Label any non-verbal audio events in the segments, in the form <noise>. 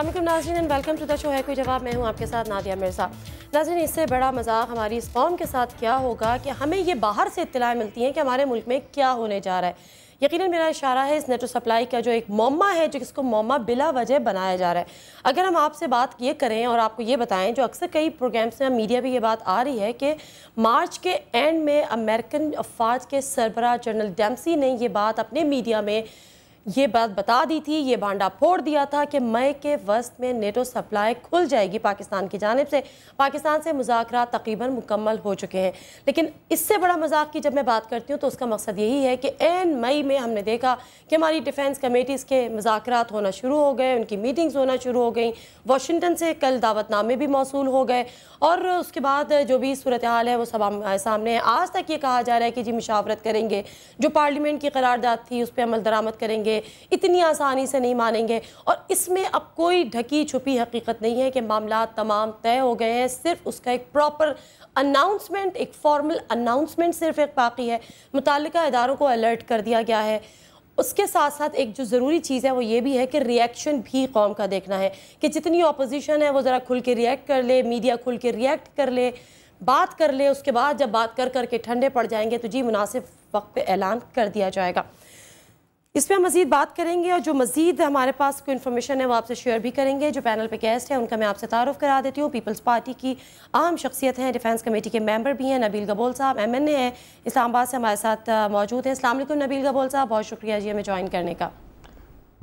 अल्लाम नाजरीन and welcome to the show है कोई जवाब मैं हूँ आपके साथ नादिया मिर्ज़ा नाजरीन इससे बड़ा मजाक हमारी इस कौम के साथ क्या होगा कि हमें ये बाहर से इतलाएँ मिलती हैं कि हमारे मुल्क में क्या होने जा रहा है यकीन मेरा इशारा है इस नेटो सप्लाई का जो एक मोमा है जो इसको मोमा बिला वजह बनाया जा रहा है अगर हम आपसे बात ये करें और आपको ये बताएँ जो अक्सर कई प्रोग्राम्स में मीडिया भी ये बात आ रही है कि मार्च के एंड में अमेरिकन अफवाज के सरबरा जनरल डैम्सी ने ये बात अपने मीडिया में ये बात बता दी थी ये भांडा फोड़ दिया था कि मई के वस्त में नेटो सप्लाई खुल जाएगी पाकिस्तान की जानब से पाकिस्तान से मुजाकर तकरीबन मुकम्मल हो चुके हैं लेकिन इससे बड़ा मजाक की जब मैं बात करती हूँ तो उसका मकसद यही है कि एन मई में हमने देखा कि हमारी डिफेंस कमेटीज़ के मुजाकर होना शुरू हो गए उनकी मीटिंग्स होना शुरू हो गई वाशिंगटन से कल दावतनामे भी मौसू हो गए और उसके बाद जो भी सूरत हाल है वो सब सामने है आज तक ये कहा जा रहा है कि जी मुशावरत करेंगे जो पार्लियामेंट की करारदाद थी उस पर अमल दरामद करेंगे मानेंगे इतनी आसानी से नहीं मानेंगे और इसमें अब कोई ढकी छुपी हकीकत नहीं है कि मामला तमाम तय हो गए हैं सिर्फ उसका एक प्रॉपर अनाउंसमेंट एक फॉर्मल अनाउंसमेंट सिर्फ एक बाकी है मुतल इदारों को अलर्ट कर दिया गया है उसके साथ साथ एक जो ज़रूरी चीज़ है वो ये भी है कि रिएक्शन भी कौम का देखना है कि जितनी अपोजिशन है वो ज़रा खुल के रिएक्ट कर ले मीडिया खुल के रिएक्ट कर ले बात कर ले उसके बाद जब बात कर करके ठंडे पड़ जाएंगे तो जी मुनासिब वक्त पे ऐलान कर दिया जाएगा इस पर हम मजीद बात करेंगे और जो मजीद हमारे पास कोई इन्फॉर्मेशन है वो आपसे शेयर भी करेंगे जो पैनल पे गेस्ट हैं उनका मैं आपसे तारफ़ करा देती हूँ पीपल्स पार्टी की आम शख्सियत हैं डिफेंस कमेटी के मेंबर भी हैं नबील गबोल साहब एम एन ए हैं इस्लामाबाद से हमारे साथ मौजूद हैं अल्लाम नबील गबोल साहब बहुत शुक्रिया जी हमें ज्वाइन करने का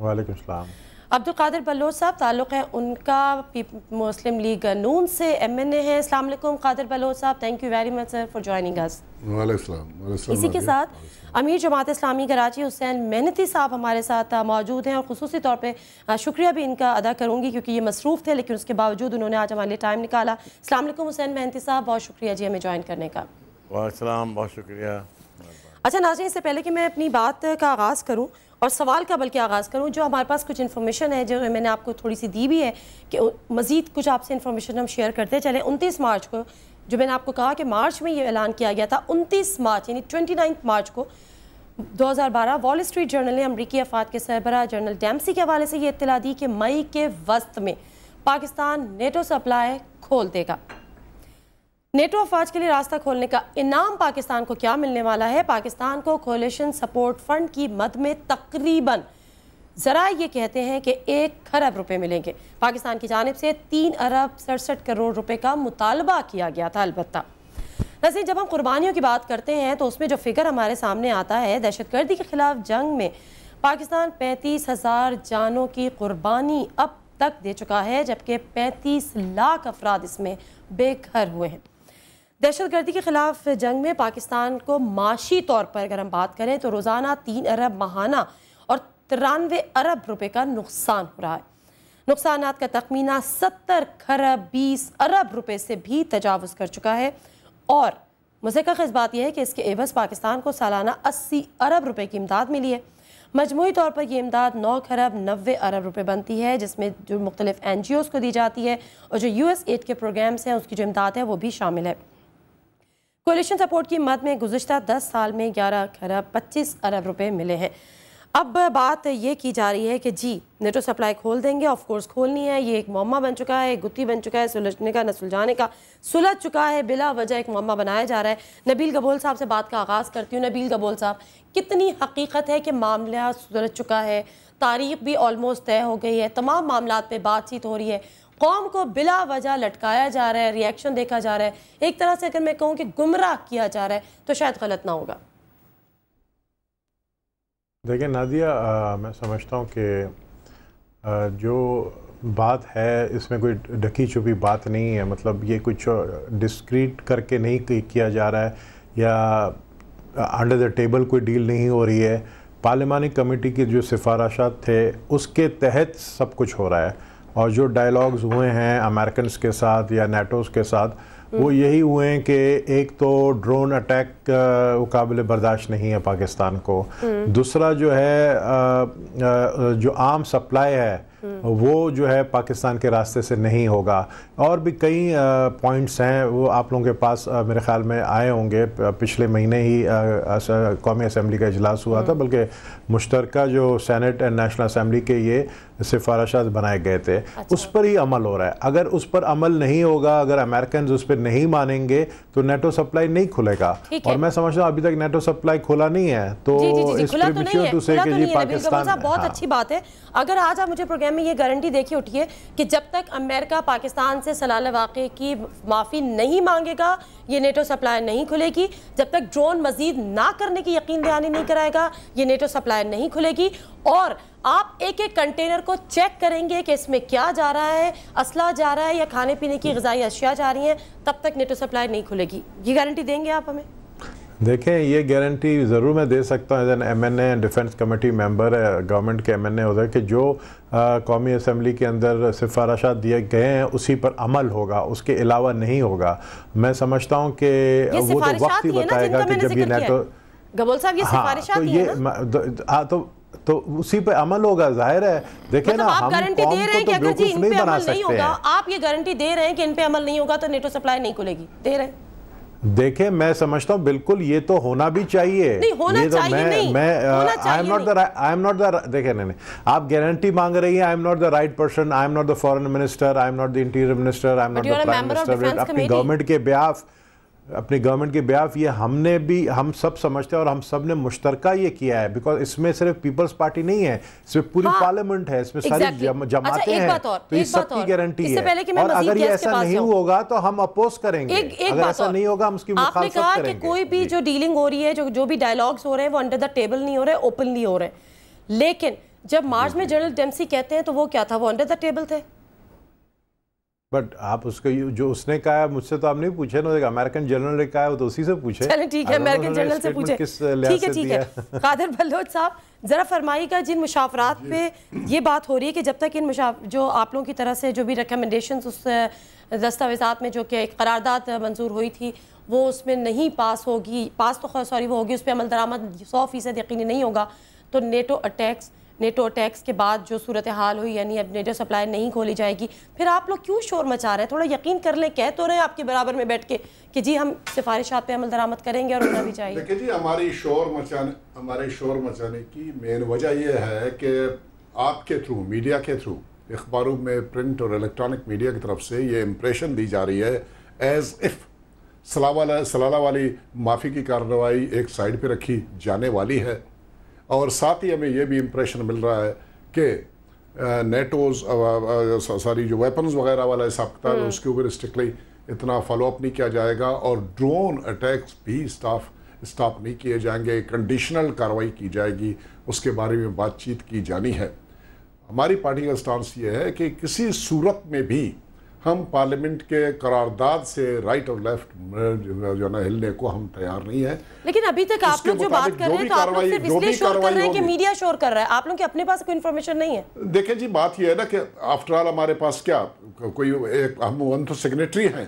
वालेकाम अब्दुल कादिर बलोच साहब ताल्लुक़ है उनका मुस्लिम लीग नून से एम एन ए हैं अस्सलाम कादिर बलोच साहब thank you very much sir for joining us इसी के साथ अमीर जमात इस्लामी कराची हुसैन मेहनती साहब हमारे साथ मौजूद हैं और खसूसी तौर पर शुक्रिया भी इनका अदा करूँगी क्योंकि ये मसरूफ़ थे लेकिन उसके बावजूद उन्होंने आज हमारे लिए टाइम निकाला अल्लाम हुसैन मेहनती साहब बहुत शुक्रिया जी हमें ज्वाइन करने का बहुत शुक्रिया अच्छा नाजी इससे पहले कि मैं अपनी बात का आगाज़ करूँ और सवाल का बल्कि आगाज़ करूँ जो हमारे पास कुछ इन्फॉर्मेशन है जो मैंने आपको थोड़ी सी दी भी है कि मज़ीद कुछ आपसे इन्फॉर्मेशन हम शेयर करते चले उनतीस मार्च को जो मैंने आपको कहा कि मार्च में ये ऐलान किया गया था उनतीस मार्च यानी ट्वेंटी मार्च को 2012 वॉल स्ट्रीट जर्नल ने अमरीकी अफाद के सरबरा जनरल डैमसी के हवाले से ये इतला दी कि मई के वस्त में पाकिस्तान नेटो सप्लाई खोल देगा नेटो अफवाज के लिए रास्ता खोलने का इनाम पाकिस्तान को क्या मिलने वाला है पाकिस्तान को कोलेशन सपोर्ट फंड की मद में तकरीबन ज़रा ये कहते हैं कि एक खरब रुपए मिलेंगे पाकिस्तान की जानब से तीन अरब सड़सठ करोड़ रुपए का मुतालबा किया गया था अलबत् नजर जब हम कुर्बानियों की बात करते हैं तो उसमें जो फिगर हमारे सामने आता है दहशत गर्दी के खिलाफ जंग में पाकिस्तान पैंतीस हज़ार जानों की कुर्बानी अब तक दे चुका है जबकि पैंतीस लाख अफराद इसमें बेघर हुए हैं दहशतगर्दी के खिलाफ जंग में पाकिस्तान को माशी तौर पर अगर हम बात करें तो रोज़ाना तीन अरब महाना और तिरानवे अरब रुपए का नुकसान हो रहा है नुकसान का तखमीना सत्तर खरब बीस अरब रुपए से भी तजावज़ कर चुका है और का इस बात यह है कि इसके एवज़ पाकिस्तान को सालाना अस्सी अरब रुपए की इमदाद मिली है मजमू तौर पर यह इमदाद नौ खरब नबे अरब रुपये बनती है जिसमें जो मुख्तलिफ एन जी ओज़ को दी जाती है और जो यू एस एड के प्रोग्राम्स हैं उसकी जो इमदाद है वो भी शामिल है कोलेशन सपोर्ट की मद में गुजशत दस साल में ग्यारह अरब पच्चीस अरब रुपए मिले हैं अब बात ये की जा रही है कि जी नेटो सप्लाई खोल देंगे ऑफ कोर्स खोलनी है ये एक मम्मा बन चुका है एक गुत्ती बन चुका है सुलझने का न सुलझाने का सुलझ चुका है बिला वजह एक मम्मा बनाया जा रहा है नबील गबोल साहब से बात का आगाज़ करती हूँ नबील गबोल साहब कितनी हकीकत है कि मामला सुलझ चुका है तारीख भी ऑलमोस्ट तय हो गई है तमाम मामला पर बातचीत हो रही है कौम को बिला वजह लटकाया जा रहा है रिएक्शन देखा जा रहा है एक तरह से अगर मैं कहूँ कि गुमराह किया जा रहा है तो शायद गलत ना होगा देखिए नादिया आ, मैं समझता हूँ कि जो बात है इसमें कोई ढकी छुपी बात नहीं है मतलब ये कुछ डिस्क्रीट करके नहीं किया जा रहा है या अंडर द टेबल कोई डील नहीं हो रही है पार्लियामानी कमेटी के जो सिफारशात थे उसके तहत सब कुछ हो रहा है और जो डायलॉग्स हुए हैं अमेरिकन के साथ या नेटोज़ के साथ वो हम्म। यही हुए हैं कि एक तो ड्रोन अटैक काबिल बर्दाश्त नहीं है पाकिस्तान को हम्म। दूसरा जो है जो आम सप्लाई है हम्म। वो जो है पाकिस्तान के रास्ते से नहीं होगा और भी कई पॉइंट्स हैं वो आप लोगों के पास मेरे ख्याल में आए होंगे पिछले महीने ही कौमी असम्बली का इजलास हुआ था बल्कि मुश्तरका जो सैनट एंड नेशनल असम्बली के ये सिफारशात बनाए गए थे अच्छा। उस पर ही अमल हो रहा है अगर उस पर अमल नहीं होगा अगर अमेरिकन उस पर नहीं मानेंगे तो नेटो सप्लाई नहीं खुलेगा और मैं समझता हूँ अभी तक नेटो सप्लाई खुला नहीं है तो बहुत हाँ। अच्छी बात है अगर आज आप मुझे प्रोग्राम में ये गारंटी देके उठिए कि जब तक अमेरिका पाकिस्तान से सलाल वाक़े की माफ़ी नहीं मांगेगा ये नेटो सप्लाई नहीं खुलेगी जब तक ड्रोन मजीद ना करने की यकीन दहानी नहीं कराएगा ये नेटो सप्लाई लाइन नहीं खुलेगी और आप एक एक कंटेनर को चेक करेंगे कि इसमें क्या जा रहा है असला जा रहा है या खाने पीने की गजाई अशिया जा रही हैं तब तक नेटो सप्लाई नहीं खुलेगी ये गारंटी देंगे आप हमें देखें ये गारंटी ज़रूर मैं दे सकता हूँ as an M N A defence committee member है गवर्नमेंट के एम एन ए के जो कौमी असम्बली के अंदर सिफारशा दिए गए हैं उसी पर अमल होगा उसके अलावा नहीं होगा मैं समझता हूँ कि वो तो वक्त ही बताएगा कि जब ये नेटो गबोल साहब ये हाँ, सिफारिश तो ये ना? तो, हाँ, तो तो उसी पे अमल होगा जाहिर है देखिए मतलब ना आप गारंटी दे रहे हैं तो कि अगर जी इन पे अमल नहीं होगा आप ये गारंटी दे रहे हैं कि इन पे अमल नहीं होगा तो नेटो सप्लाई नहीं खुलेगी दे रहे हैं देखें मैं समझता हूँ बिल्कुल ये तो होना भी चाहिए नहीं होना ये तो चाहिए मैं, नहीं मैं I am not the I am not the देखे नहीं नहीं आप गारंटी मांग रही हैं I am not the right person I am not the foreign minister I am not the interior minister I am not the prime minister अपनी government के behalf अपनी गवर्नमेंट के ब्याफ ये हमने भी हम सब समझते हैं और हम सब ने मुश्तरका ये किया है बिकॉज इसमें सिर्फ पीपल्स पार्टी नहीं है इसमें पूरी हाँ, पार्लियामेंट है इसमें exactly. सारी जम, अच्छा, हैं तो ये की गारंटी है और अगर ये ऐसा नहीं होगा तो हम अपोज करेंगे एक, एक अगर ऐसा नहीं होगा हम उसकी कोई भी जो डीलिंग हो रही है जो जो भी डायलॉग्स हो रहे हैं वो अंडर द टेबल नहीं हो रहे ओपनली हो रहे लेकिन जब मार्च में जनरल डेमसी कहते हैं तो वो क्या था वो अंडर द टेबल थे बट आप उसको जो उसने कहा है मुझसे तो आप नहीं पूछे ना अमेरिकन जनरल ने कहा तो उसी से पूछे चले ठीक है अमेरिकन जनरल से पूछे किस ठीक है ठीक है कादर <laughs> बलोच साहब ज़रा फरमाइएगा जिन मुशावरात पे ये बात हो रही है कि जब तक इन मुशाव जो आप लोगों की तरह से जो भी रिकमेंडेशन उस दस्तावेज़ा में जो कि एक करारदाद मंजूर हुई थी वो उसमें नहीं पास होगी पास तो सॉरी वो होगी उस पर अमल दरामद सौ फीसद यकीनी नहीं होगा तो नेटो अटैक्स नेटो टैक्स के बाद जो सूरत हाल हुई यानी अब नेटो सप्लाई नहीं खोली जाएगी फिर आप लोग क्यों शोर मचा रहे हैं थोड़ा यकीन कर लें कह तो रहे हैं आपके बराबर में बैठ के कि जी हम सिफारिशात पे अमल दरामद करेंगे और होना भी चाहिए देखिए जी हमारी शोर मचाने हमारे शोर मचाने की मेन वजह यह है कि आपके थ्रू मीडिया के थ्रू अखबारों में प्रिंट और इलेक्ट्रॉनिक मीडिया की तरफ से ये इम्प्रेशन दी जा रही है एज़ इफ़ सलाह वाला वाली माफ़ी की कार्रवाई एक साइड पर रखी जाने वाली है और साथ ही हमें यह भी इम्प्रेशन मिल रहा है कि नेटोज सॉरी जो वेपन्स वगैरह वाला हिसाब किताब है हम्म। उसके ऊपर स्ट्रिक्टली इतना फॉलोअप नहीं किया जाएगा और ड्रोन अटैक्स भी स्टाफ स्टॉप नहीं किए जाएंगे कंडीशनल कार्रवाई की जाएगी उसके बारे में बातचीत की जानी है हमारी पार्टी का स्टांस ये है कि किसी सूरत में भी हम पार्लियामेंट के करारदाद से राइट और लेफ्ट जो ना हिलने को हम तैयार नहीं है लेकिन अभी तक आप लोग जो बात कर रहे हैं तो आप लोग सिर्फ इसलिए शोर कर रहे हैं कि मीडिया शोर कर रहा है आप लोग के अपने पास कोई इन्फॉर्मेशन नहीं है देखिए जी बात यह है ना कि आफ्टर ऑल हमारे पास क्या कोई एक हम वन तो सेक्रेटरी हैं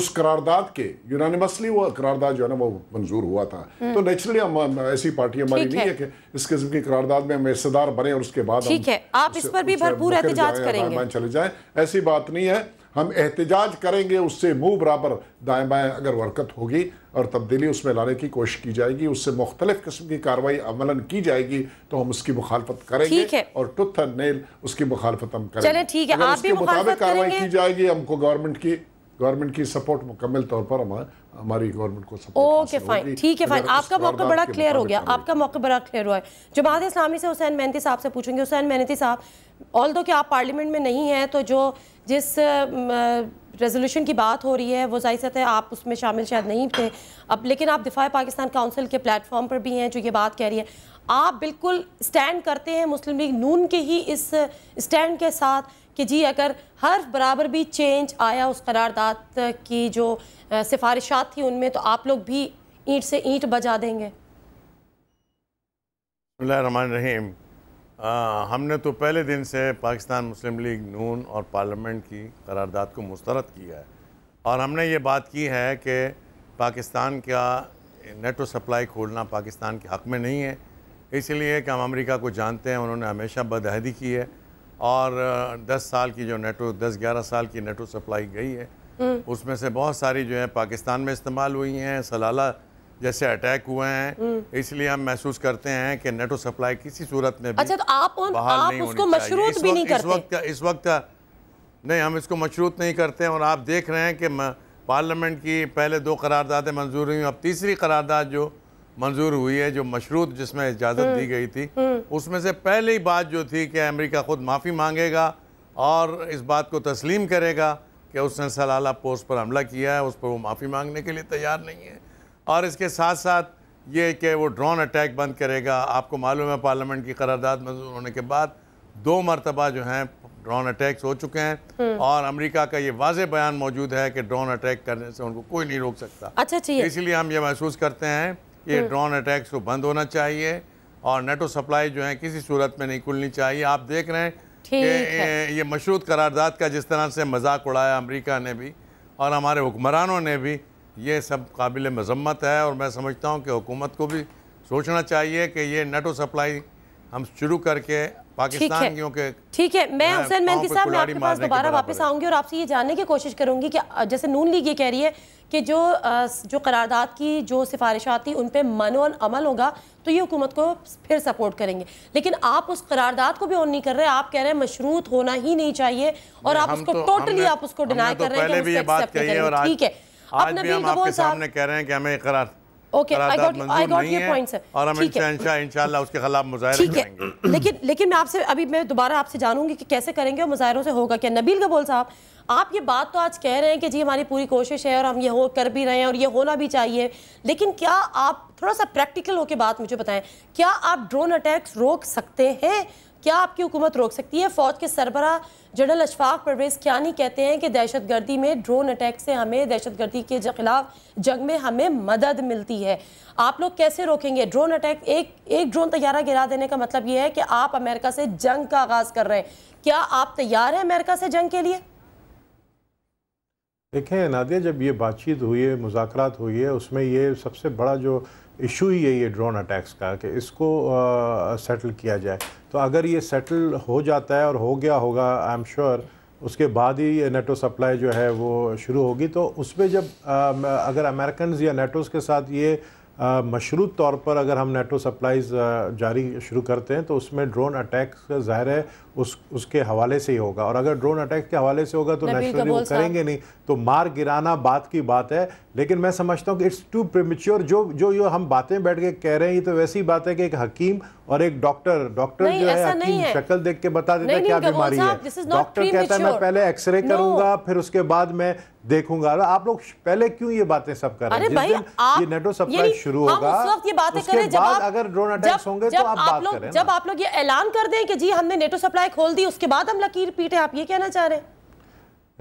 उस करारदाद के यूनानिमसली वो करारदाद जो है ना वो मंजूर हुआ था हम्म। तो नेचुरली हम ऐसी पार्टी हमारी नहीं है, है कि इस किस्म की करारदाद में हम हिस्सेदार बने और उसके बाद ठीक है आप इस पर भी भरपूर एहतजाज करेंगे चले जाए ऐसी बात नहीं है हम एहतजाज करेंगे उससे मुँह बराबर दाएँ बाएँ अगर वरकत होगी और तब्दीली उसमें लाने की कोशिश की जाएगी उससे मुख्तलिफ किस्म की कार्रवाई अमलन की जाएगी तो हम उसकी मुखालफत करेंगे और टुथ नेल उसकी मुखालफत हम करेंगे ठीक है आप मुताबिक कार्रवाई की जाएगी हमको गवर्नमेंट की गवर्नमेंट की सपोर्ट मुकम्मल तौर पर हम हमारी गवर्नमेंट को सपोर्ट ओके फाइन ठीक है फाइन आपका मौका बड़ा क्लियर हो गया आपका मौका बड़ा क्लियर हुआ है जमात इस्लामी से हुसैन मेहनती साहब से पूछेंगे हुसैन मेहनती साहब ऑल दो कि आप पार्लियामेंट में नहीं हैं तो जो जिस रेजोल्यूशन की बात हो रही है वो जाहिर सत है आप उसमें शामिल शायद नहीं थे अब लेकिन आप दिफा पाकिस्तान काउंसिल के प्लेटफॉर्म पर भी हैं जो ये बात कह रही है आप बिल्कुल स्टैंड करते हैं मुस्लिम लीग नून के ही इस स्टैंड के साथ कि जी अगर हर बराबर भी चेंज आया उस करारदाद की जो सिफारिशात थी उनमें तो आप लोग भी ईंट से ईंट बजा देंगे रहीम आ, हमने तो पहले दिन से पाकिस्तान मुस्लिम लीग नून और पार्लियामेंट की करारदाद को मुस्तरद किया है और हमने ये बात की है कि पाकिस्तान का नेटो सप्लाई खोलना पाकिस्तान के हक़ में नहीं है इसलिए कि हम अमेरिका को जानते हैं उन्होंने हमेशा बदहदी की है और 10 साल की जो नेटो 10-11 साल की नेटो सप्लाई गई है हम्म। उसमें से बहुत सारी जो है पाकिस्तान में इस्तेमाल हुई हैं सलाला जैसे अटैक हुए हैं इसलिए हम महसूस करते हैं कि नेटो सप्लाई किसी सूरत में भी अच्छा तो आप उन, बहाल आप नहीं उसको मशरूत भी नहीं करते इस वक्त इस वक्त नहीं हम इसको मशरूत नहीं करते हैं और आप देख रहे हैं कि पार्लियामेंट की पहले दो करारदादें मंजूर हुई अब तीसरी करारदाद जो मंजूर हुई है जो मशरूत जिसमें इजाज़त दी हम्म, गई थी हम्म। उसमें से पहली बात जो थी कि अमरीका ख़ुद माफ़ी मांगेगा और इस बात को तस्लीम करेगा कि उसने सलाला पोस्ट पर हमला किया है उस पर वो माफ़ी मांगने के लिए तैयार नहीं है और इसके साथ साथ ये कि वो ड्रोन अटैक बंद करेगा आपको मालूम है पार्लियामेंट की करारदाद मंजूर होने के बाद दो मरतबा जो हैं ड्रोन अटैक्स हो चुके हैं हम्म। और अमेरिका का ये वाज बयान मौजूद है कि ड्रोन अटैक करने से उनको कोई नहीं रोक सकता अच्छा, अच्छा इसीलिए हम ये महसूस करते हैं कि हम्म। ड्रोन अटैक्स को बंद होना चाहिए और नेटो सप्लाई जो है किसी सूरत में नहीं खुलनी चाहिए आप देख रहे हैं कि ये मशरूत करारदाद का जिस तरह से मजाक उड़ाया अमरीका ने भी और हमारे हुक्मरानों ने भी ये सब काबिल मजम्मत है और मैं समझता हूँ कि हुकूमत को भी सोचना चाहिए कि ये नेटो सप्लाई हम शुरू करके पाकिस्तान क्योंकि ठीक है मैं हुसैन मेहनती साहब मैं आपके पास दोबारा वापस आऊंगी और आपसे ये जानने की कोशिश करूंगी कि जैसे नून लीग ये कह रही है कि जो जो करारदाद की जो सिफारिश थी उन पर मन अमल होगा तो ये हुकूमत को फिर सपोर्ट करेंगे लेकिन आप उस करारदाद को भी ऑन नहीं कर रहे आप कह रहे हैं मशरूत होना ही नहीं चाहिए और तो आप उसको टोटली आप उसको डिनाई कर रहे हैं ठीक है आज भी हम तो आपके सामने कह रहे हैं कि हमें इकरार ओके आई आई दोबारा आपसे जानूंगी कि कैसे करेंगे और मुजाहरों से होगा क्या नबील कबोल साहब आप ये बात तो आज कह रहे हैं कि जी हमारी पूरी कोशिश है और हम ये हो कर भी रहे हैं और ये होना भी चाहिए लेकिन क्या आप थोड़ा सा प्रैक्टिकल होकर बात मुझे बताएं क्या आप ड्रोन अटैक्स रोक सकते हैं क्या आपकी हुकूमत रोक सकती है फ़ौज के सरबरा जनरल अशफाक परवेज़ क्यानी कहते हैं कि दहशत गर्दी में ड्रोन अटैक से हमें दहशत गर्दी के ख़िलाफ़ जंग में हमें मदद मिलती है आप लोग कैसे रोकेंगे ड्रोन अटैक एक एक ड्रोन तैयारा गिरा देने का मतलब यह है कि आप अमेरिका से जंग का आगाज़ कर रहे हैं क्या आप तैयार हैं अमेरिका से जंग के लिए देखें नादिया जब ये बातचीत हुई है मुजात हुई है उसमें ये सबसे बड़ा जो इशू ही यही है ड्रोन अटैक्स का कि इसको सेटल किया जाए तो अगर ये सेटल हो जाता है और हो गया होगा आई एम श्योर उसके बाद ही ये नेटो सप्लाई जो है वो शुरू होगी तो उस पर जब आ, अगर अमेरिकन या नेटोज़ के साथ ये मशरूत तौर पर अगर हम नेटो सप्लाईज जारी शुरू करते हैं तो उसमें ड्रोन का ज़ाहिर है उस उसके हवाले से ही होगा और अगर ड्रोन अटैक के हवाले से होगा तो नेचुरली वो करेंगे नहीं तो मार गिराना बात की बात है लेकिन मैं समझता हूँ कि इट्स टू प्रीमेच्योर जो जो ये हम बातें बैठ के कह रहे हैं तो वैसी बात है कि एक हकीम और एक डॉक्टर डॉक्टर जो है हकीम शक्ल देख के बता देता क्या बीमारी है डॉक्टर कहता है मैं पहले एक्सरे करूंगा फिर उसके बाद मैं देखूंगा आप लोग पहले क्यों ये बातें सब कर रहे हैं ये नेटो सप्लाई शुरू होगा उस वक्त ये बातें करें जब अगर ड्रोन अटैक्स होंगे तो आप बात करें जब आप लोग ये ऐलान कर दें कि जी हमने नेटो सप्लाई चाय खोल दी उसके बाद हम लकीर पीटे आप ये कहना चाह रहे हैं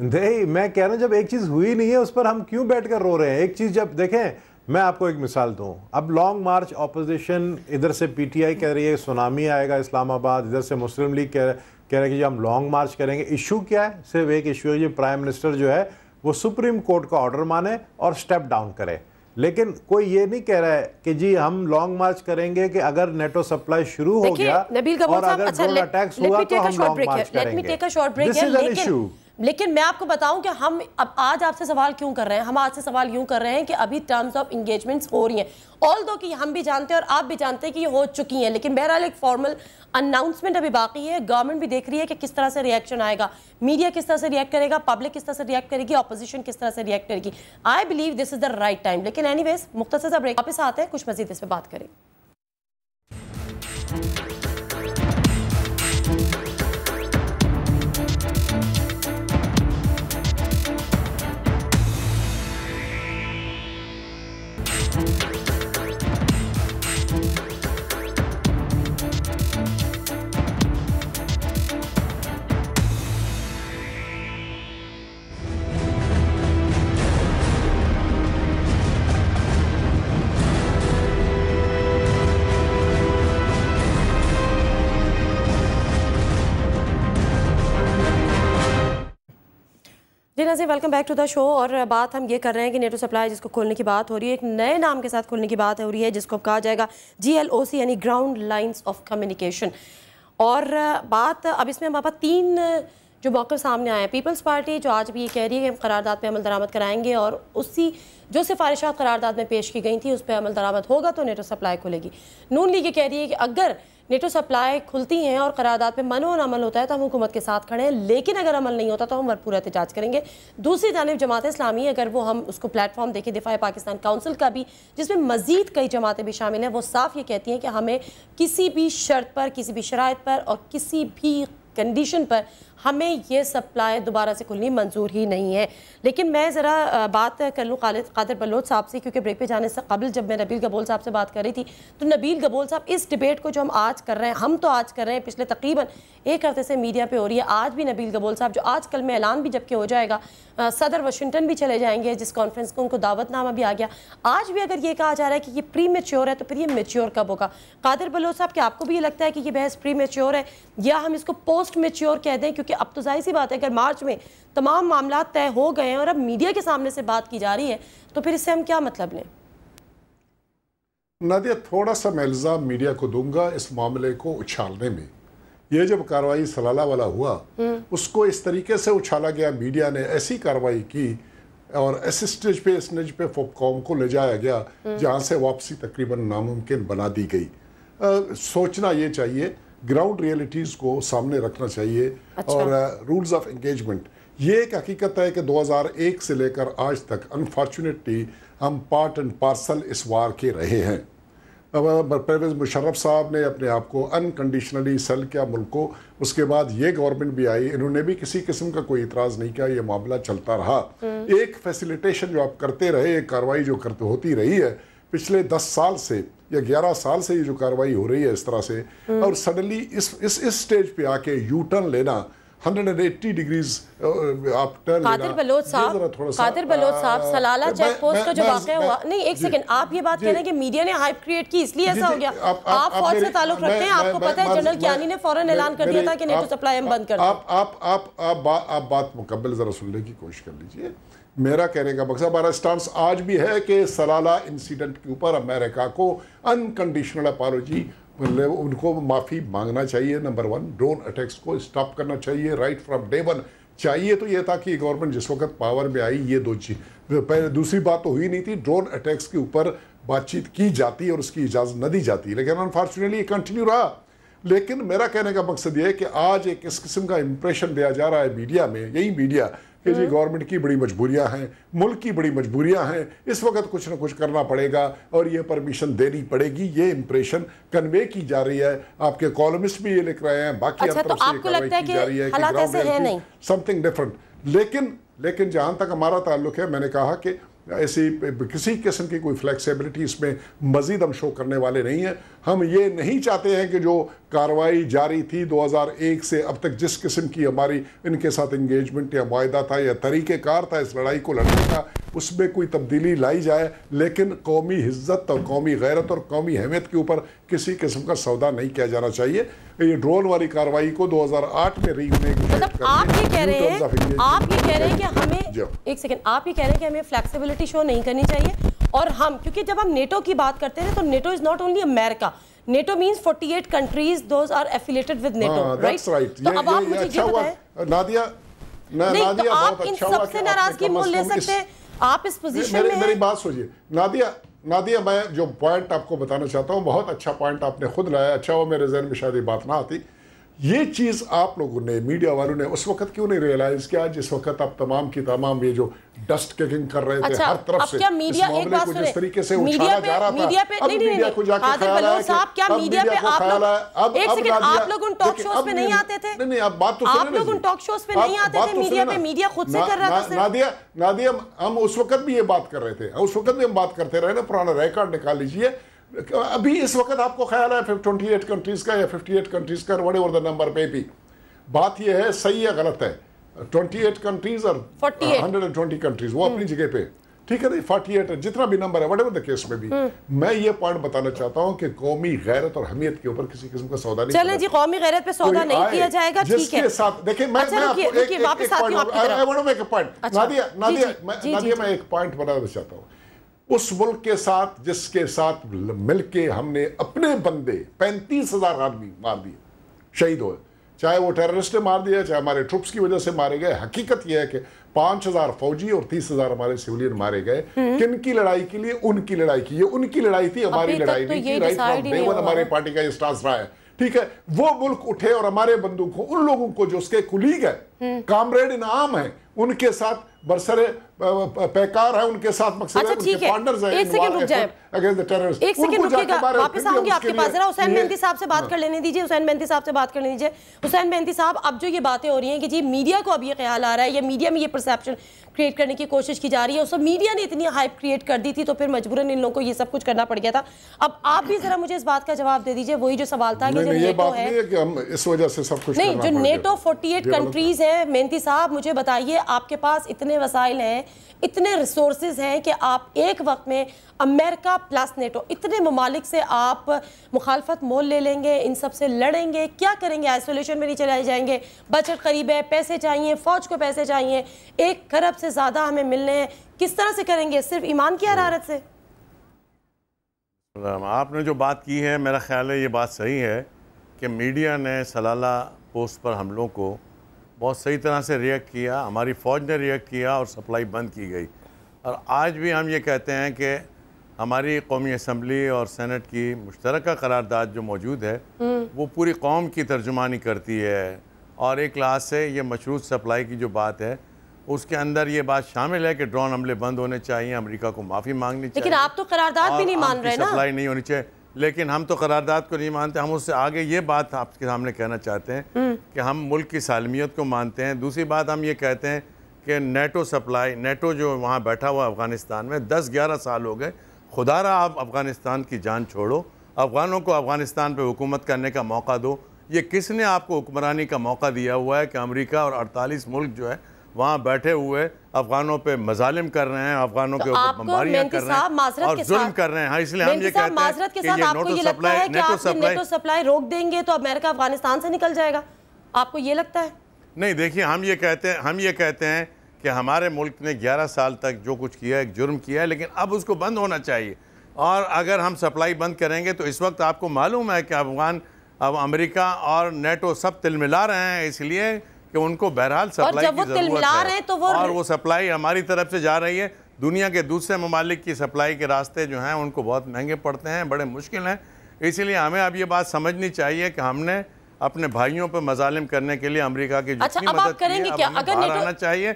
नहीं मैं कह रहा हूँ जब एक चीज़ हुई नहीं है उस पर हम क्यों बैठ कर रो रहे हैं एक चीज़ जब देखें मैं आपको एक मिसाल दूं अब लॉन्ग मार्च ऑपोजिशन इधर से पीटीआई कह रही है सुनामी आएगा इस्लामाबाद इधर से मुस्लिम लीग कह कह रहे हैं कि हम लॉन्ग मार्च करेंगे इशू क्या है सिर्फ एक इशू है कि प्राइम मिनिस्टर जो है वो सुप्रीम कोर्ट का ऑर्डर माने और स्टेप डाउन करे लेकिन कोई ये नहीं कह रहा है कि जी हम लॉन्ग मार्च करेंगे कि अगर नेटो सप्लाई शुरू हो गया और अगर अच्छा, अटैक्स हुआ तो हम लॉन्ग मार्च करेंगे दिस इज एन इशू लेकिन मैं आपको बताऊं कि हम अब आज आपसे सवाल क्यों कर रहे हैं हम आज से सवाल यूं कर रहे हैं कि अभी टर्म्स ऑफ इंगेजमेंट्स हो रही हैं ऑल दो कि हम भी जानते हैं और आप भी जानते हैं कि ये हो चुकी हैं लेकिन बहरहाल एक फॉर्मल अनाउंसमेंट अभी बाकी है गवर्नमेंट भी देख रही है कि किस तरह से रिएक्शन आएगा मीडिया किस तरह से रिएक्ट करेगा पब्लिक किस तरह से रिएक्ट करेगी अपोजिशन किस तरह से रिएक्ट करेगी I believe this is the right time लेकिन एनी वेज मुख्तर सा ब्रेक वापस आते हैं कुछ मजीद इस पर बात करेंगे Naji welcome back to the show और बात हम ये कर रहे हैं कि नेटो सप्लाई जिसको खोलने की बात हो रही है एक नए नाम के साथ खोलने की बात हो रही है जिसको कहा जाएगा जीएलओसी यानी ग्राउंड लाइंस ऑफ कम्युनिकेशन और बात अब इसमें हमारे पास तीन जो मौक़ सामने आए हैं पीपल्स पार्टी जो आज भी ये कह रही है कि हम करारदादा पर अमल दरामद कराएंगे और उसी जो सिफारिशात करारदादा में पेश की गई थी उस पर अमल दरामद होगा तो नेटो सप्लाई खुलेगी नून लीग ये कह रही है कि अगर नेटो सप्लाई खुलती हैं और करारदाद मन और अमल होता है तो हम हुकूमत के साथ खड़े हैं लेकिन अगर अमल नहीं होता तो हम भरपूर एहतजाज करेंगे दूसरी जानब जमात इस्लामी अगर वो हम उसको प्लेटफॉर्म देखें दिफा पाकिस्तान काउंसिल का भी जिसमें मजीद कई जमातें भी शामिल हैं वो साफ ये कहती हैं कि हमें किसी भी शर्त पर किसी भी शराइ पर और किसी भी कंडीशन पर हमें ये सप्लाई दोबारा से खुलनी मंजूर ही नहीं है लेकिन मैं ज़रा बात कर लूँ खालिद कादिर बलोच साहब से क्योंकि ब्रेक पे जाने से कबल जब मैं नबील गबोल साहब से बात कर रही थी तो नबील गबोल साहब इस डिबेट को जो हम आज कर रहे हैं हम तो आज कर रहे हैं पिछले तकरीबन एक हफ्ते से मीडिया पर हो रही है आज भी नबील गबोल साहब जो आज कल में ऐलान भी जबकि हो जाएगा सदर वाशिंगटन भी चले जाएंगे जिस कॉन्फ्रेंस को उनको दावतनामा भी आ गया आज भी अगर ये कहा जा रहा है कि ये प्री मेच्योर है तो फिर ये मेच्योर कब होगा कादिर बलोच साहब क्या आपको भी ये लगता है कि ये बहस प्री मेच्योर है या हम इसको पोस्ट मेच्योर कह दें क्योंकि क्योंकि अब तो जाहिर सी बात है अगर मार्च में तमाम मामला तय हो गए हैं और अब मीडिया के सामने से बात की जा रही है तो फिर इससे हम क्या मतलब लें नदिया थोड़ा सा मैं इल्ज़ाम मीडिया को दूंगा इस मामले को उछालने में ये जब कार्रवाई सलाला वाला हुआ उसको इस तरीके से उछाला गया मीडिया ने ऐसी कार्रवाई की और ऐसे स्टेज पे स्टेज पे कौम को ले जाया गया जहाँ से वापसी तकरीबन नामुमकिन बना दी गई आ, सोचना ये चाहिए ग्राउंड रियलिटीज़ को सामने रखना चाहिए अच्छा। और रूल्स ऑफ एंगेजमेंट ये एक हकीकत है कि 2001 से लेकर आज तक अनफॉर्चुनेटली हम पार्ट एंड पार्सल इस वार के रहे हैं अब uh, परवेज मुशर्रफ साहब ने अपने आप को अनकंडीशनली सेल किया मुल्क को उसके बाद ये गवर्नमेंट भी आई इन्होंने भी किसी किस्म का कोई इतराज़ नहीं किया ये मामला चलता रहा हम्म। एक फैसिलिटेशन जो आप करते रहे एक कार्रवाई जो करते होती रही है पिछले दस साल से या ग्यारह साल से ये जो कार्रवाई हो रही है इस तरह से हम्म। और सडनली इस इस इस स्टेज पे आके यू टर्न लेना 180 डिग्रीज आप टर्न कादिर बलोच साहब कादिर बलोच साहब सलाला चेक पोस्ट का जो वाक हुआ नहीं एक सेकंड आप ये बात कह रहे हैं कि मीडिया ने हाइप क्रिएट की इसलिए ऐसा हो गया आप फौज से ताल्लुक रखते हैं आपको पता है जनरल कियानी ने फौरन ऐलान कर दिया था कि नेटो सप्लाई हम बंद कर आप आप आप आप बात मुकम्मल जरा सुनने की कोशिश कर लीजिए मेरा कहने का मकसद हमारा स्टांस आज भी है कि सलाला इंसिडेंट के ऊपर अमेरिका को अनकंडीशनल अपॉलोजी मतलब उनको माफ़ी मांगना चाहिए नंबर वन ड्रोन अटैक्स को स्टॉप करना चाहिए राइट फ्रॉम डे वन चाहिए तो यह था कि गवर्नमेंट जिस वक्त पावर में आई ये दो चीज तो पहले दूसरी बात तो हुई नहीं थी ड्रोन अटैक्स के ऊपर बातचीत की जाती और उसकी इजाज़त न दी जाती लेकिन अनफॉर्चुनेटली ये कंटिन्यू रहा लेकिन मेरा कहने का मकसद ये है कि आज एक इस किस्म का इम्प्रेशन दिया जा रहा है मीडिया में यही मीडिया कि जी गवर्नमेंट की बड़ी मजबूरियां हैं मुल्क की बड़ी मजबूरियां हैं इस वक्त कुछ ना कुछ करना पड़ेगा और ये परमिशन देनी पड़ेगी ये इम्प्रेशन कन्वे की जा रही है आपके कॉलमिस्ट भी ये लिख रहे हैं बाकी अच्छा, तो आपको लगता है जा रही है कि समथिंग डिफरेंट लेकिन लेकिन जहां तक हमारा ताल्लुक है मैंने कहा कि ऐसी किसी किस्म की कोई फ्लेक्सिबिलिटी इसमें मज़ीद हम शो करने वाले नहीं हैं हम ये नहीं चाहते हैं कि जो कार्रवाई जारी थी 2001 से अब तक जिस किस्म की हमारी इनके साथ इंगेजमेंट या वायदा था या तरीक़ेकार था इस लड़ाई को लड़ने का उसमें कोई तब्दीली लाई जाए लेकिन कौमी हिज्जत और कौमी गैरत और कौमी अहमियत के ऊपर किसी किस्म का सौदा नहीं किया जाना चाहिए ये ड्रोन वाली कार्रवाई को 2008 में रीग में मतलब आप ये कह रहे हैं आप ये कह रहे हैं कि हमें हाँ। एक सेकंड आप ये कह रहे हैं कि हमें फ्लेक्सिबिलिटी शो नहीं करनी चाहिए और हम क्योंकि जब हम नेटो की बात करते हैं तो NATO is not only America NATO means 48 countries those are affiliated with NATO right right तो अब आप मुझे ये अच्छा बताएं नादिया मैं तो नादिया बहुत अच्छा हुआ कि नाराजगी मोल ले सकते हैं आप इस पोजीशन में मेरी बात सोचिए नादिया नादिया मैं जो पॉइंट आपको बताना चाहता हूँ बहुत अच्छा पॉइंट आपने खुद लाया अच्छा वो मेरे जहन में शायद ये बात ना आती ये चीज़ आप लोगों ने मीडिया वालों ने उस वक्त क्यों नहीं रियलाइज किया जिस वक्त आप तमाम की तमाम ये जो डस्ट किकिंग कर रहे थे अच्छा, हर तरफ से मीडिया इस मामले एक बात सुने तरीके से मीडिया जा रहा था पे अब नहीं मीडिया को जाके ख्याल आया साहब क्या मीडिया पे आप लोग एक सेकंड आप लोग उन टॉक शोज पे नहीं आते थे नहीं नहीं आप बात तो आप लोग उन टॉक शोज पे नहीं आते थे तो मीडिया पे मीडिया खुद से कर रहा था नादिया नादिया हम उस वक्त भी ये बात कर रहे थे उस वक्त भी हम बात करते रहे ना पुराना रिकॉर्ड निकाल लीजिए अभी इस वक्त आपको ख्याल है ट्वेंटी एट कंट्रीज़ का या फिफ्टी एट कंट्रीज़ का वट एवर द नंबर पे भी बात यह है सही या गलत है ट्वेंटी एट कंट्रीज और हंड्रेड एंड ट्वेंटी कंट्रीज वो अपनी हम्म। जगह पे ठीक है नहीं फोर्टी एट जितना भी नंबर है वट एवर द केस में भी मैं ये पॉइंट बताना चाहता हूँ कि कौमी गैरत और हमियत के ऊपर किसी किस्म का सौदा नहीं चले जी कौमी गैरत पे सौदा नहीं किया जाएगा ठीक है साथ देखिए मैं अच्छा, मैं आपको एक पॉइंट अच्छा। नादिया नादिया मैं एक पॉइंट बनाना चाहता हूँ उस मुल्क के साथ जिसके साथ मिलके हमने अपने बंदे पैंतीस हजार आदमी मार दिए शहीद हुए चाहे वो टेररिस्ट ने मार दिया चाहे हमारे ट्रुप्स की वजह से मारे गए हकीकत यह है कि पांच हजार फौजी और तीस हजार हमारे सिविलियन मारे गए हम्म। किन की लड़ाई के लिए उनकी लड़ाई की ये उनकी लड़ाई थी हमारी लड़ाई तो नहीं थी राइट फ्रॉम हमारी पार्टी का ये स्टांस रहा है ठीक है वो मुल्क उठे और हमारे बंदूक उन लोगों को जो उसके कुलीग है कामरेड इनाम है उनके साथ बरसरे पैकार है उनके साथ मकसद अच्छा, ठीक है एक सेकंड रुक जाए अगेंस्ट द एक सेकंड रुकिएगा वापस आऊंगी आपके पास जरा हुसैन मेहंदी साहब से बात हाँ। कर लेने दीजिए हुसैन मेहंदी साहब से बात कर लेने दीजिए हुसैन मेहंदी साहब अब जो ये बातें हो रही हैं कि जी मीडिया को अब ये ख्याल आ रहा है या मीडिया में ये परसेप्शन क्रिएट करने की कोशिश की जा रही है उस मीडिया ने इतनी हाइप क्रिएट कर दी थी तो फिर मजबूरन इन लोगों को ये सब कुछ करना पड़ गया था अब आप भी जरा मुझे इस बात का जवाब दे दीजिए वही जो सवाल था कि जो नेटो है इस वजह से सब कुछ नहीं जो नेटो 48 कंट्रीज है मेहनती साहब मुझे बताइए आपके पास इतने वसाइल हैं इतने रिसोर्स हैं कि आप एक वक्त में अमेरिका प्लस नेटो इतने ममालिक से आप मुखालफत मोल ले लेंगे इन सब से लड़ेंगे क्या करेंगे आइसोलेशन में नहीं चलाए जाएंगे बजट करीब है पैसे चाहिए फ़ौज को पैसे चाहिए एक खरब से ज़्यादा हमें मिलने हैं किस तरह से करेंगे सिर्फ ईमान की हरारत से आपने जो बात की है मेरा ख्याल है ये बात सही है कि मीडिया ने सलाला पोस्ट पर हमलों को बहुत सही तरह से रिएक्ट किया हमारी फ़ौज ने रिएक्ट किया और सप्लाई बंद की गई और आज भी हम ये कहते हैं कि हमारी कौमी असम्बली और सेनेट की मुश्तरक करारदाद जो मौजूद है हम्म। वो पूरी कौम की तर्जुमानी करती है और एक लाज से ये मशरूत सप्लाई की जो बात है उसके अंदर ये बात शामिल है कि ड्रोन हमले बंद होने चाहिए अमेरिका को माफ़ी मांगनी चाहिए लेकिन आप तो करारदाद भी नहीं मान रहे ना सप्लाई नहीं होनी चाहिए लेकिन हम तो करारदाद को नहीं मानते हम उससे आगे ये बात आपके सामने कहना चाहते हैं हम्म। कि हम मुल्क की सालमियत को मानते हैं दूसरी बात हम ये कहते हैं कि नेटो सप्लाई नेटो जो वहाँ बैठा हुआ अफ़गानिस्तान में दस ग्यारह साल हो गए खुदा रहा आप अफ़गानिस्तान की जान छोड़ो अफ़गानों को अफ़गानिस्तान पर हुकूमत करने का मौका दो ये किसने आपको हुक्मरानी का मौका दिया हुआ है कि अमरीका और अड़तालीस मुल्क जो है वहाँ बैठे हुए अफगानों पे मजालिम कर रहे हैं अफगानों तो के ऊपर कर रहे हैं हाँ, इसलिए हम ये कहते हैं कि सप्लाई सप्लाई सप्लाई रोक देंगे तो अमेरिका अफगानिस्तान से निकल जाएगा आपको ये लगता है नहीं देखिए हम ये कहते हैं हम ये कहते हैं कि हमारे मुल्क ने 11 साल तक जो कुछ किया एक जुर्म किया है लेकिन अब उसको बंद होना चाहिए और अगर हम सप्लाई बंद करेंगे तो इस वक्त आपको मालूम है कि अफगान अब अमेरिका और नेटो सब तिलमिला रहे हैं इसलिए कि उनको बहरहाल सप्लाई की जरूरत है तो वो और वो सप्लाई हमारी तरफ से जा रही है दुनिया के दूसरे ममालिक की सप्लाई के रास्ते जो हैं उनको बहुत महंगे पड़ते हैं बड़े मुश्किल हैं इसीलिए हमें अब ये बात समझनी चाहिए कि हमने अपने भाइयों पर मजालिम करने के लिए अमरीका की अच्छा, मदद करेंगे क्या? अगर तो आना चाहिए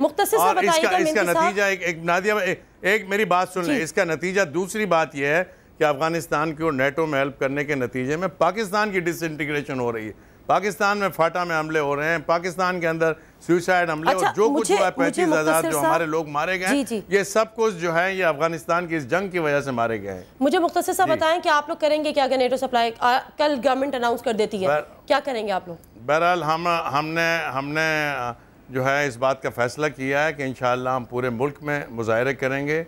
और इसका तो इसका नतीजा एक नादिया एक, मेरी बात सुन लें इसका नतीजा दूसरी बात यह है कि अफगानिस्तान की नेटो में हेल्प करने के नतीजे में पाकिस्तान की डिसइंटीग्रेशन हो रही है पाकिस्तान में फाटा में हमले हो रहे हैं पाकिस्तान के अंदर सुसाइड हमले अच्छा, और जो कुछ हुआ है पैंतीस हज़ार जो हमारे लोग मारे गए ये सब कुछ जो है ये अफगानिस्तान की इस जंग की वजह से मारे गए हैं मुझे मुख्तर सा बताएं कि आप लोग करेंगे क्या अगर नेटो सप्लाई कल गवर्नमेंट अनाउंस कर देती है क्या करेंगे आप लोग बहरहाल हम हमने हमने जो है इस बात का फैसला किया है कि इन हम पूरे मुल्क में मुजाहरे करेंगे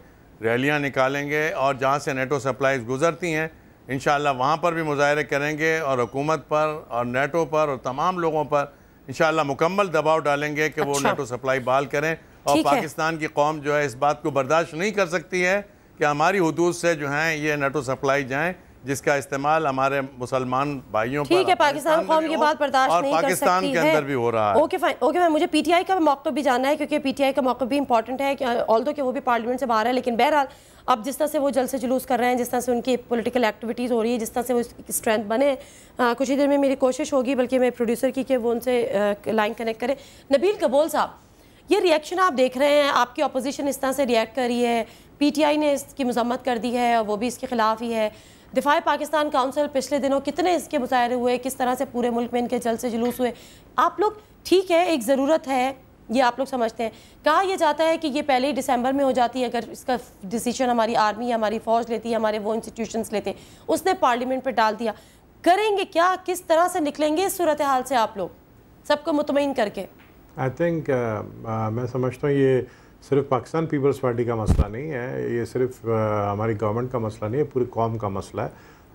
रैलियाँ निकालेंगे और जहाँ से नेटो सप्लाईज गुजरती हैं इन वहाँ पर भी मुजाहरे करेंगे और हुकूमत पर और नेटो पर और तमाम लोगों पर इन मुकम्मल दबाव डालेंगे कि अच्छा। वो नेटो सप्लाई बहाल करें और पाकिस्तान की कौम जो है इस बात को बर्दाश्त नहीं कर सकती है कि हमारी हदूद से जो हैं ये नेटो सप्लाई जाएँ जिसका इस्तेमाल हमारे मुसलमान भाइयों ठीक है पाकिस्तान कौम ये बात बर्दाश्त नहीं कर सकती पाकिस्तान के अंदर भी हो रहा है ओके फाइन ओके फाइन मुझे पीटीआई का मौका भी जाना है क्योंकि पीटीआई का मौका भी इंपॉर्टेंट है ऑल दो कि वो भी पार्लियामेंट से बाहर है लेकिन बहरहाल अब जिस तरह से वो जल से जुलूस कर रहे हैं जिस तरह से उनकी पोलिटिकल एक्टिविटीज़ हो रही है जिस तरह से वो स्ट्रेंथ बने कुछ ही देर में मेरी कोशिश होगी बल्कि मैं प्रोड्यूसर की कि वो उनसे लाइन कनेक्ट करें नबील कबोल साहब ये रिएक्शन आप देख रहे हैं आपकी अपोजिशन इस तरह से रिएक्ट कर रही है पीटीआई ने इसकी मजम्मत कर दी है और वो भी इसके खिलाफ ही है दिफा पाकिस्तान काउंसिल पिछले दिनों कितने इसके मुजाहरे हुए किस तरह से पूरे मुल्क में इनके जल से जुलूस हुए आप लोग ठीक है एक ज़रूरत है ये आप लोग समझते हैं कहा यह जाता है कि ये पहले ही दिसंबर में हो जाती है अगर इसका डिसीजन हमारी आर्मी हमारी फ़ौज लेती है हमारे वो इंस्टीट्यूशंस लेते हैं उसने पार्लियामेंट पर डाल दिया करेंगे क्या किस तरह से निकलेंगे इस सूरत हाल से आप लोग सबको मुतमिन करके आई थिंक uh, uh, मैं समझता हूँ ये सिर्फ पाकिस्तान पीपल्स पार्टी का मसला नहीं है ये सिर्फ हमारी गवर्नमेंट का मसला नहीं है पूरी कौम का मसला है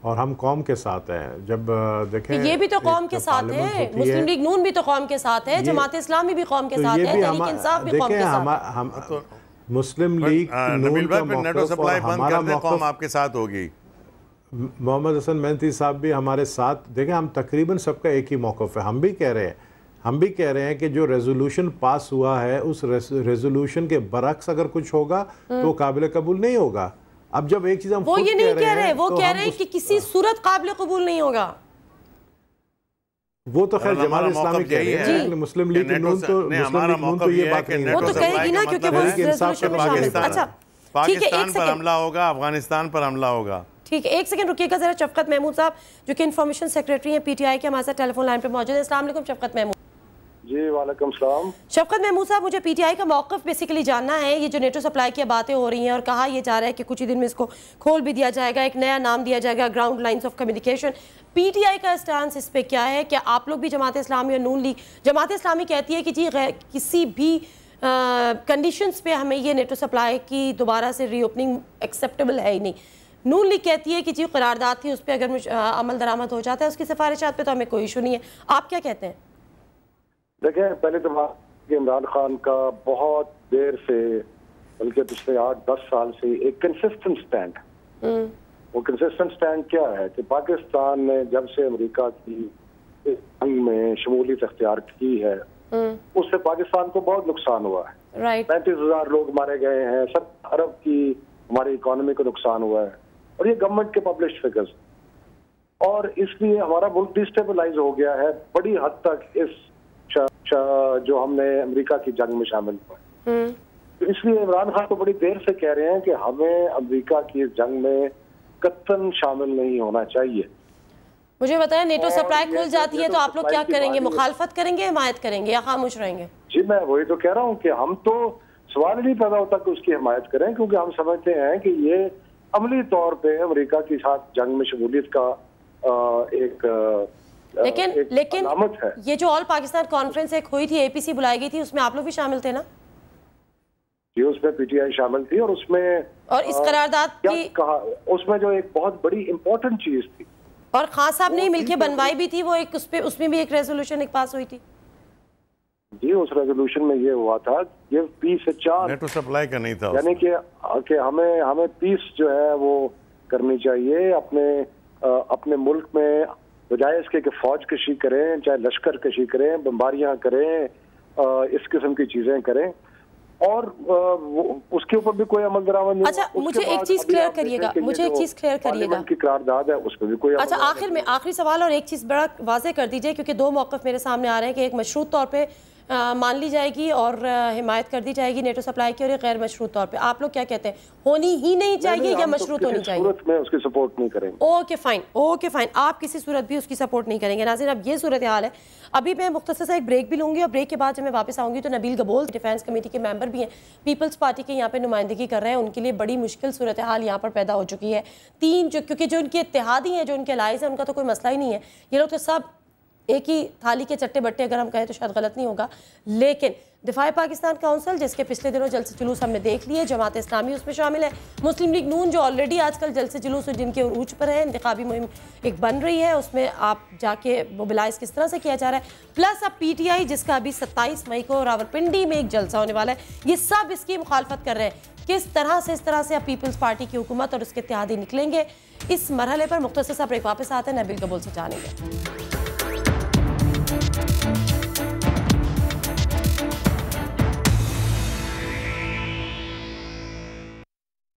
और हम कौम के साथ हैं जब देखें तो ये भी तो कौम के साथ है मुस्लिम लीग नून भी तो कौम के साथ है जमात इस्लामी भी कौम के तो साथ है इंसाफ मुस्लिम लीग कौम आपके साथ होगी मोहम्मद हसन मेहनती साहब भी हमारे साथ देखें हम तकरीबन सबका एक ही मौक़ है हम भी कह रहे हैं हम भी कह रहे हैं कि जो रेजोल्यूशन पास हुआ है उस रेजोल्यूशन के बरक्स अगर कुछ होगा हम्म। तो काबिल कबूल नहीं होगा अब जब एक चीज हम वो ये नहीं कह रहे वो कह रहे हैं तो कि किसी हाँ। सूरत काबिल कबूल नहीं होगा वो तो खैर जमाल इस्लामी कह रही है मुस्लिम तो- लीग नून तो मुस्लिम नून तो ये बात नहीं वो तो कहेगी ना क्योंकि मतलब वो इंसाफ के पाकिस्तान अच्छा पाकिस्तान पर हमला होगा अफगानिस्तान पर हमला होगा ठीक है एक सेकंड रुकिएगा जरा शफकत महमूद साहब जो कि इंफॉर्मेशन सेक्रेटरी हैं पीटीआई के हमारे साथ टेलीफोन लाइन पर मौजूद है अस्सलाम वालेकुम शफकत महमूद जी वालेकुम सलाम शफकत महमूद साहब मुझे पीटीआई का मौकफ बेसिकली जानना है ये जो नेटो सप्लाई की बातें हो रही हैं और कहा यह जा रहा है कि कुछ ही दिन में इसको खोल भी दिया जाएगा एक नया नाम दिया जाएगा ground lines of communication PTI का स्टांस इस पर क्या है क्या आप लोग भी जमात इस्लामी और नून लीग जमात इस्लामी कहती है कि जी किसी भी कंडीशन पे हमें ये नेटो सप्लाई की दोबारा से रीओपनिंग एक्सेप्टेबल है ही नहीं नून लीग कहती है कि जी करारदाद थी उस पर अगर अमल दरामद हो जाता है उसकी सिफारिशात पे तो हमें कोई इशू नहीं है आप क्या कहते हैं देखें पहले तो बात कि इमरान खान का बहुत देर से बल्कि पिछले आठ दस साल से एक कंसिस्टेंट हम्म। स्टैंड वो कंसिस्टेंट स्टैंड क्या है कि पाकिस्तान ने जब से अमेरिका की जंग में शमूलियत अख्तियार की है हम्म। उससे पाकिस्तान को बहुत नुकसान हुआ है right. पैंतीस हजार लोग मारे गए हैं सब अरब की हमारी इकोनॉमी को नुकसान हुआ है और ये गवर्नमेंट के पब्लिश फिगर्स और इसलिए हमारा मुल्क डिस्टेबलाइज हो गया है बड़ी हद तक इस जो हमने अमेरिका की जंग में शामिल हुआ हम्म। तो इसलिए इमरान खान तो बड़ी देर से कह रहे हैं कि हमें अमेरिका की इस जंग में कत्तन शामिल नहीं होना चाहिए मुझे बताया नेटो सप्लाई खुल जाती है तो आप लोग क्या करेंगे मुखालफत करेंगे हिमायत करेंगे या खामोश रहेंगे जी मैं वही तो कह रहा हूँ कि हम तो सवाल ही नहीं पैदा होता कि उसकी हिमायत करें क्योंकि हम समझते हैं कि ये अमली तौर पे अमेरिका के साथ जंग में शमूलियत का एक लेकिन लेकिन ये जो ऑल पाकिस्तान कॉन्फ्रेंस एक हुई थी एपीसी बुलाई गई थी उसमें आप लोग भी शामिल थे ना जी उसमें पीटीआई शामिल थी और उसमें और इस करारदाद की कहा उसमें जो एक बहुत बड़ी इम्पोर्टेंट चीज थी और खान साहब ने मिलकर बनवाई भी थी वो एक उस उसमें भी एक रेजोल्यूशन एक पास हुई थी जी उस रेजोल्यूशन में ये हुआ था ये पीस चार नेटो सप्लाई का नहीं था यानी कि कि हमें हमें पीस जो है वो करनी चाहिए अपने आ, अपने मुल्क में बजाय इसके कि फौज कशी करें चाहे लश्कर कशी करें बम्बारियाँ करें इस किस्म की चीज़ें करें और उसके ऊपर भी कोई अमल दरामद नहीं अच्छा मुझे एक चीज क्लियर करिएगा मुझे एक चीज क्लियर करिएगा उनकी करारदाद है उस पर भी कोई अच्छा आखिर में आखिरी सवाल और एक चीज बड़ा वाजे कर दीजिए क्योंकि दो मौकफ मेरे सामने आ रहे हैं कि एक मशरूत तौर पर मान ली जाएगी और हिमायत कर दी जाएगी नेटो सप्लाई की और गैर मशरूत तौर पर आप लोग क्या कहते हैं होनी ही नहीं चाहिए या तो मशरूत होनी चाहिए उसकी सपोर्ट नहीं करेंगे ओके फाइन ओके फाइन आप किसी सूरत भी उसकी सपोर्ट नहीं करेंगे नाजिर अब ये सूरत हाल है अभी मैं मुख्तर सा एक ब्रेक भी लूँगी और ब्रेक के बाद जब मैं वापस आऊँगी तो नबील गबोल डिफेंस कमेटी के मेम्बर भी हैं पीपल्स पार्टी के यहाँ पर नुमाइंदगी कर रहे हैं उनके लिए बड़ी मुश्किल सूरत हाल यहाँ पर पैदा हो चुकी है तीन जो क्योंकि जो उनके इतिहादी हैं जो उनके लाइज हैं उनका तो कोई मसला ही नहीं है ये लोग तो सब एक ही थाली के चट्टे बट्टे अगर हम कहें तो शायद गलत नहीं होगा लेकिन दिफाए पाकिस्तान काउंसिल जिसके पिछले दिनों जलसे जुलूस हमने देख लिए जमात इस्लामी उसमें शामिल है मुस्लिम लीग नून जो ऑलरेडी आजकल जलसे जुलूस जिनके उर्ज पर है इंतबी मुहिम एक बन रही है उसमें आप जाके मोबिलाइज किस तरह से किया जा रहा है प्लस अब पी टी आई जिसका अभी सत्ताईस मई को रावलपिंडी में एक जलसा होने वाला है ये सब इसकी मुखालफत कर रहे हैं किस तरह से इस तरह से अब पीपल्स पार्टी की हुकूमत और उसके इतिहादी निकलेंगे इस मरहले पर मुख्तर सब एक वापस आते हैं नबील कबूल से जानेंगे